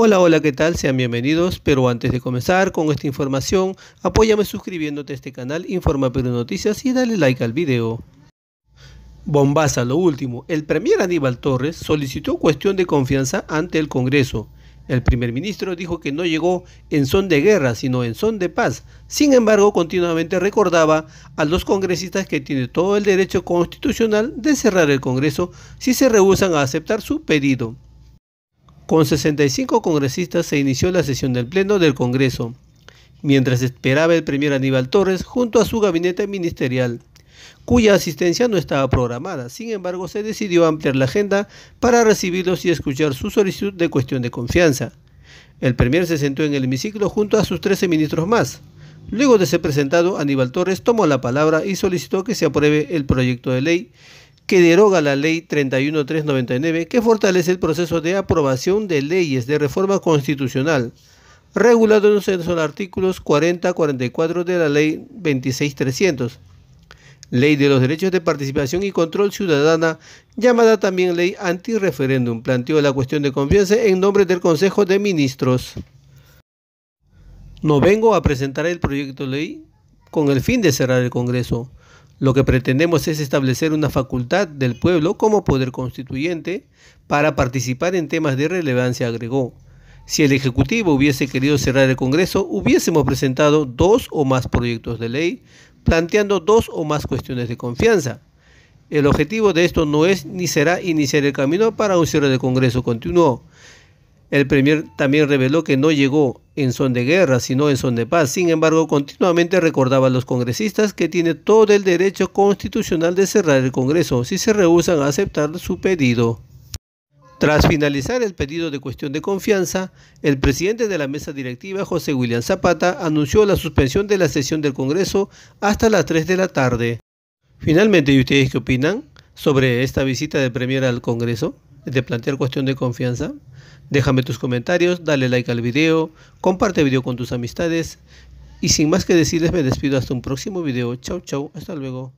Hola, hola, ¿qué tal? Sean bienvenidos, pero antes de comenzar con esta información, apóyame suscribiéndote a este canal Informa Perú Noticias y dale like al video. Bombaza, lo último. El premier Aníbal Torres solicitó cuestión de confianza ante el Congreso. El primer ministro dijo que no llegó en son de guerra, sino en son de paz. Sin embargo, continuamente recordaba a los congresistas que tiene todo el derecho constitucional de cerrar el Congreso si se rehusan a aceptar su pedido. Con 65 congresistas se inició la sesión del Pleno del Congreso, mientras esperaba el primer Aníbal Torres junto a su gabinete ministerial, cuya asistencia no estaba programada. Sin embargo, se decidió ampliar la agenda para recibirlos y escuchar su solicitud de cuestión de confianza. El Premier se sentó en el hemiciclo junto a sus 13 ministros más. Luego de ser presentado, Aníbal Torres tomó la palabra y solicitó que se apruebe el proyecto de ley que deroga la Ley 31399, que fortalece el proceso de aprobación de leyes de reforma constitucional, regulado en los artículos 40-44 de la Ley 26300. Ley de los Derechos de Participación y Control Ciudadana, llamada también Ley Antirreferéndum, planteó la cuestión de confianza en nombre del Consejo de Ministros. No vengo a presentar el proyecto de ley con el fin de cerrar el Congreso lo que pretendemos es establecer una facultad del pueblo como poder constituyente para participar en temas de relevancia, agregó. Si el Ejecutivo hubiese querido cerrar el Congreso, hubiésemos presentado dos o más proyectos de ley, planteando dos o más cuestiones de confianza. El objetivo de esto no es ni será iniciar el camino para un cierre de Congreso, continuó, el Premier también reveló que no llegó en son de guerra, sino en son de paz. Sin embargo, continuamente recordaba a los congresistas que tiene todo el derecho constitucional de cerrar el Congreso si se rehusan a aceptar su pedido. Tras finalizar el pedido de cuestión de confianza, el presidente de la mesa directiva, José William Zapata, anunció la suspensión de la sesión del Congreso hasta las 3 de la tarde. Finalmente, ¿y ustedes qué opinan sobre esta visita del Premier al Congreso? de plantear cuestión de confianza? Déjame tus comentarios, dale like al video, comparte el video con tus amistades y sin más que decirles me despido hasta un próximo video. Chau chau, hasta luego.